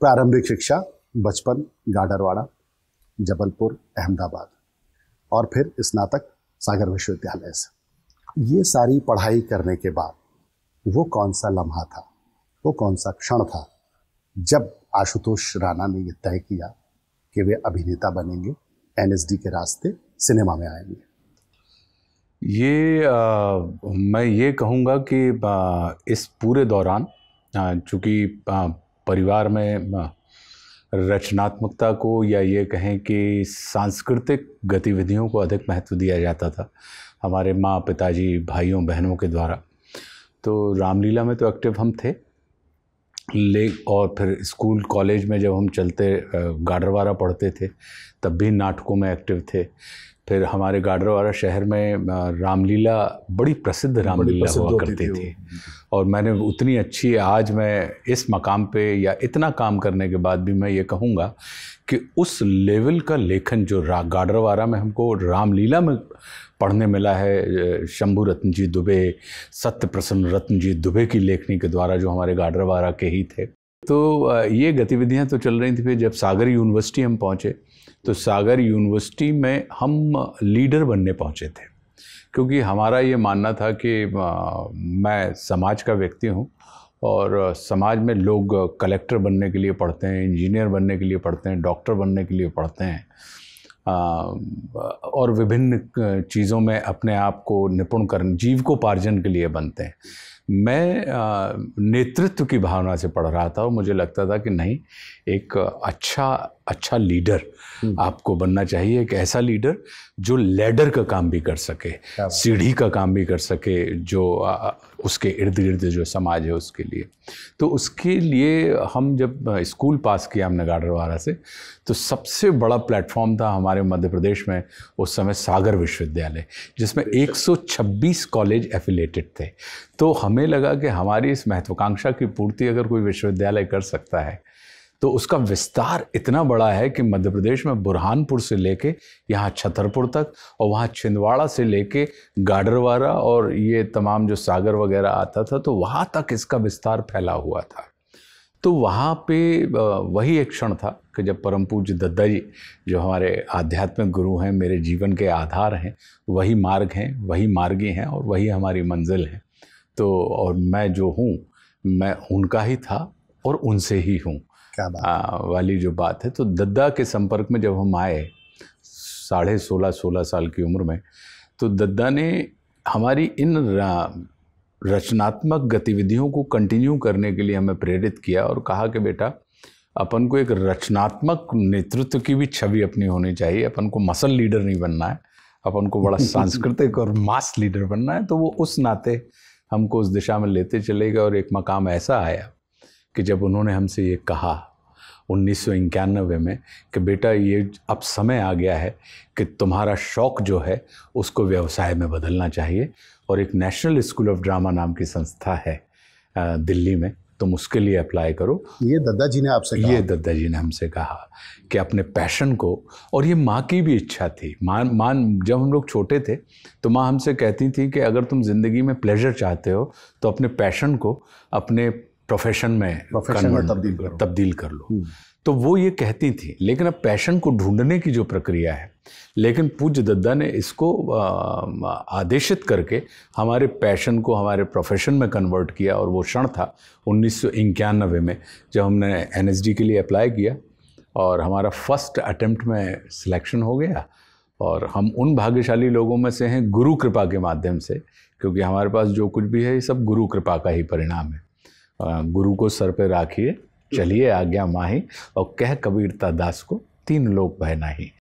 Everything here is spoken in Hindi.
प्रारंभिक शिक्षा बचपन गाडरवाड़ा जबलपुर अहमदाबाद और फिर स्नातक सागर विश्वविद्यालय से ये सारी पढ़ाई करने के बाद वो कौन सा लम्हा था वो कौन सा क्षण था जब आशुतोष राणा ने यह तय किया कि वे अभिनेता बनेंगे एनएसडी के रास्ते सिनेमा में आएंगे ये आ, मैं ये कहूँगा कि आ, इस पूरे दौरान चूँकि परिवार में रचनात्मकता को या ये कहें कि सांस्कृतिक गतिविधियों को अधिक महत्व दिया जाता था हमारे माँ पिताजी भाइयों बहनों के द्वारा तो रामलीला में तो एक्टिव हम थे ले और फिर स्कूल कॉलेज में जब हम चलते गाडरवारा पढ़ते थे तब भी नाटकों में एक्टिव थे फिर हमारे गाडरवारा शहर में रामलीला बड़ी प्रसिद्ध रामलीला हुआ करती थी, थी और मैंने उतनी अच्छी आज मैं इस मकाम पे या इतना काम करने के बाद भी मैं ये कहूँगा कि उस लेवल का लेखन जो रा गाडरवारा में हमको रामलीला में पढ़ने मिला है शंभू रत्न जी दुबे सत्य प्रसन्न रत्न जी दुबे की लेखनी के द्वारा जो हमारे गाडरवारा के ही थे तो ये गतिविधियाँ तो चल रही थी फिर जब सागर यूनिवर्सिटी हम पहुँचे तो सागर यूनिवर्सिटी में हम लीडर बनने पहुँचे थे क्योंकि हमारा ये मानना था कि मैं समाज का व्यक्ति हूँ और समाज में लोग कलेक्टर बनने के लिए पढ़ते हैं इंजीनियर बनने के लिए पढ़ते हैं डॉक्टर बनने के लिए पढ़ते हैं और विभिन्न चीज़ों में अपने आप को निपुण करने जीव को पार्जन के लिए बनते हैं मैं नेतृत्व की भावना से पढ़ रहा था और मुझे लगता था कि नहीं एक अच्छा अच्छा लीडर हम्म। आपको बनना चाहिए एक ऐसा लीडर जो लेडर का काम भी कर सके सीढ़ी का काम भी कर सके जो उसके इर्द गिर्द जो समाज है उसके लिए तो उसके लिए हम जब स्कूल पास किया हमने गाडरवारा से तो सबसे बड़ा प्लेटफॉर्म था हमारे मध्य प्रदेश में उस समय सागर विश्वविद्यालय जिसमें 126 अच्छा। कॉलेज एफिलेटेड थे तो हमें हमें लगा कि हमारी इस महत्वाकांक्षा की पूर्ति अगर कोई विश्वविद्यालय कर सकता है तो उसका विस्तार इतना बड़ा है कि मध्य प्रदेश में बुरहानपुर से लेके यहाँ छतरपुर तक और वहाँ छिंदवाड़ा से लेके गाडरवारा और ये तमाम जो सागर वगैरह आता था तो वहाँ तक इसका विस्तार फैला हुआ था तो वहाँ पे वही एक क्षण था कि जब परम पूज्य दद्दा जी जो हमारे आध्यात्मिक गुरु हैं मेरे जीवन के आधार हैं वही मार्ग हैं वही मार्गी हैं और वही हमारी मंजिल हैं तो और मैं जो हूँ मैं उनका ही था और उनसे ही हूँ वाली जो बात है तो दद्दा के संपर्क में जब हम आए साढ़े सोलह सोलह साल की उम्र में तो दद्दा ने हमारी इन रचनात्मक गतिविधियों को कंटिन्यू करने के लिए हमें प्रेरित किया और कहा कि बेटा अपन को एक रचनात्मक नेतृत्व की भी छवि अपनी होनी चाहिए अपन को मसल लीडर नहीं बनना है अपन को बड़ा सांस्कृतिक और मास लीडर बनना है तो वो उस नाते हमको उस दिशा में लेते चले गए और एक मकाम ऐसा आया कि जब उन्होंने हमसे ये कहा उन्नीस में कि बेटा ये अब समय आ गया है कि तुम्हारा शौक़ जो है उसको व्यवसाय में बदलना चाहिए और एक नेशनल स्कूल ऑफ ड्रामा नाम की संस्था है दिल्ली में तुम उसके लिए अप्लाई करो ये दद्दा जी ने आपसे ये दद्दा जी ने हमसे कहा कि अपने पैशन को और ये माँ की भी इच्छा थी माँ माँ जब हम लोग छोटे थे तो माँ हमसे कहती थी कि अगर तुम ज़िंदगी में प्लेजर चाहते हो तो अपने पैशन को अपने प्रोफेशन में प्रोफेशन में तब्दील तब्दील कर लो हम्म। तो वो ये कहती थी लेकिन अब पैशन को ढूंढने की जो प्रक्रिया है लेकिन पूज्य दद्दा ने इसको आदेशित करके हमारे पैशन को हमारे प्रोफेशन में कन्वर्ट किया और वो क्षण था उन्नीस में जब हमने एन के लिए अप्लाई किया और हमारा फर्स्ट अटेम्प्ट में सिलेक्शन हो गया और हम उन भाग्यशाली लोगों में से हैं गुरु कृपा के माध्यम से क्योंकि हमारे पास जो कुछ भी है ये सब गुरु कृपा का ही परिणाम है गुरु को सर पे राखिए हम्म। चलिए आज्ञा माही और कह कबीरता दास को तीन लोक भय नहीं